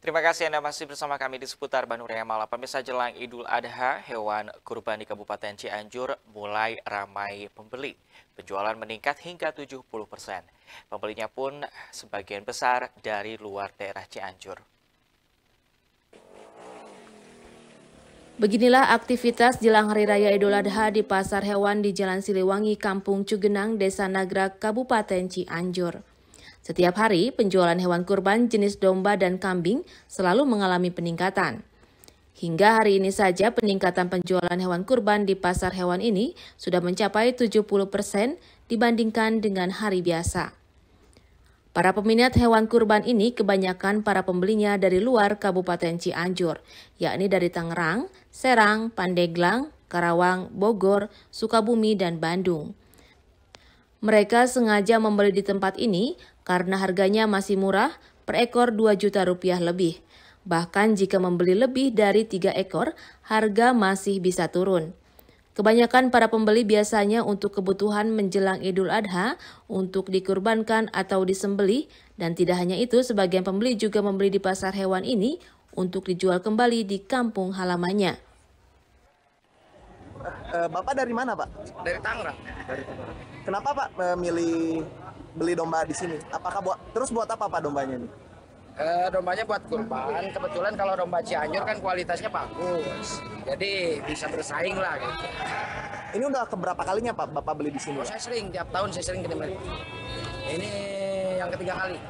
Terima kasih Anda masih bersama kami di seputar Bandung Raya Malam. Pemirsa jelang Idul Adha, hewan kurban di Kabupaten Cianjur mulai ramai pembeli. Penjualan meningkat hingga 70 persen. Pembelinya pun sebagian besar dari luar daerah Cianjur. Beginilah aktivitas jelang Hari Raya Idul Adha di Pasar Hewan di Jalan Siliwangi, Kampung Cugenang, Desa Nagrak, Kabupaten Cianjur. Setiap hari, penjualan hewan kurban jenis domba dan kambing selalu mengalami peningkatan. Hingga hari ini saja peningkatan penjualan hewan kurban di pasar hewan ini sudah mencapai 70 persen dibandingkan dengan hari biasa. Para peminat hewan kurban ini kebanyakan para pembelinya dari luar Kabupaten Cianjur, yakni dari Tangerang, Serang, Pandeglang, Karawang, Bogor, Sukabumi, dan Bandung. Mereka sengaja membeli di tempat ini karena harganya masih murah, per ekor 2 juta rupiah lebih. Bahkan jika membeli lebih dari tiga ekor, harga masih bisa turun. Kebanyakan para pembeli biasanya untuk kebutuhan menjelang Idul Adha, untuk dikurbankan atau disembeli. dan tidak hanya itu, sebagian pembeli juga membeli di pasar hewan ini untuk dijual kembali di kampung halamannya. Eh, Bapak dari mana, Pak? Dari Tangerang. Kenapa, Pak, memilih? beli domba di sini? Apakah buat terus buat apa pak dombanya ini? E, dombanya buat kurban. Kebetulan kalau domba Cianjur kan kualitasnya bagus, jadi bisa bersaing lah. Gitu. Ini udah keberapa kalinya pak bapak beli di sini? Oh, saya sering tiap tahun saya sering ke Ini yang ketiga kali.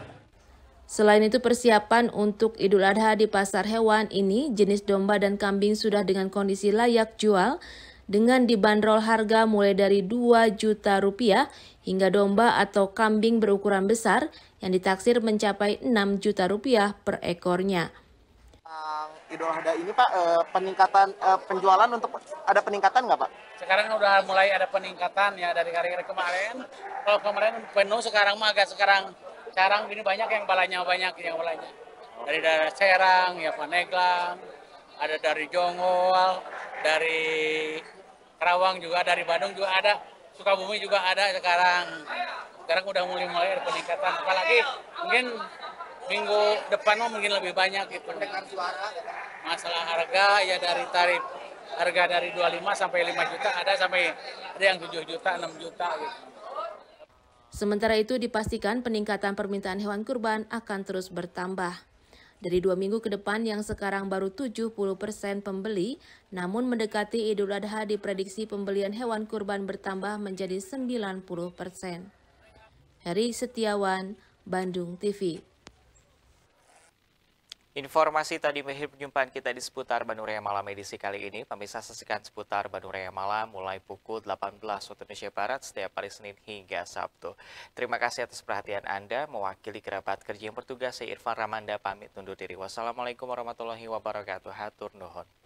Selain itu persiapan untuk Idul Adha di pasar hewan ini, jenis domba dan kambing sudah dengan kondisi layak jual dengan dibanderol harga mulai dari 2 juta rupiah hingga domba atau kambing berukuran besar yang ditaksir mencapai 6 juta rupiah per ekornya. Idul Adha ini Pak eh, peningkatan eh, penjualan untuk ada peningkatan nggak Pak? Sekarang udah mulai ada peningkatan ya dari hari-hari kemarin. Kalau kemarin penuh sekarang mah agak sekarang sekarang ini banyak yang balanya banyak yang balanya. Dari daerah Serang, ya Paneglang, ada dari Jonggol, dari Karawang juga dari Bandung juga ada, Sukabumi juga ada sekarang. Sekarang udah mulai mulai ada peningkatan. Apalagi mungkin minggu depan mungkin lebih banyak gitu. suara. Masalah harga ya dari tarif harga dari 25 sampai 5 juta ada sampai ada yang 7 juta, 6 juta gitu. Sementara itu dipastikan peningkatan permintaan hewan kurban akan terus bertambah. Dari dua minggu ke depan yang sekarang baru 70% pembeli, namun mendekati Idul Adha diprediksi pembelian hewan kurban bertambah menjadi 90%. Heri Setiawan, Bandung TV Informasi tadi mengakhiri perjumpaan kita di seputar Bandung Raya Malam edisi kali ini. Pemirsa saksikan seputar Bandung Raya Malam mulai pukul 18 waktu Indonesia Barat setiap hari Senin hingga Sabtu. Terima kasih atas perhatian Anda. Mewakili kerabat kerja yang bertugas, saya Irfan Ramanda pamit undur diri. Wassalamualaikum warahmatullahi wabarakatuh. Hatur Nuhun.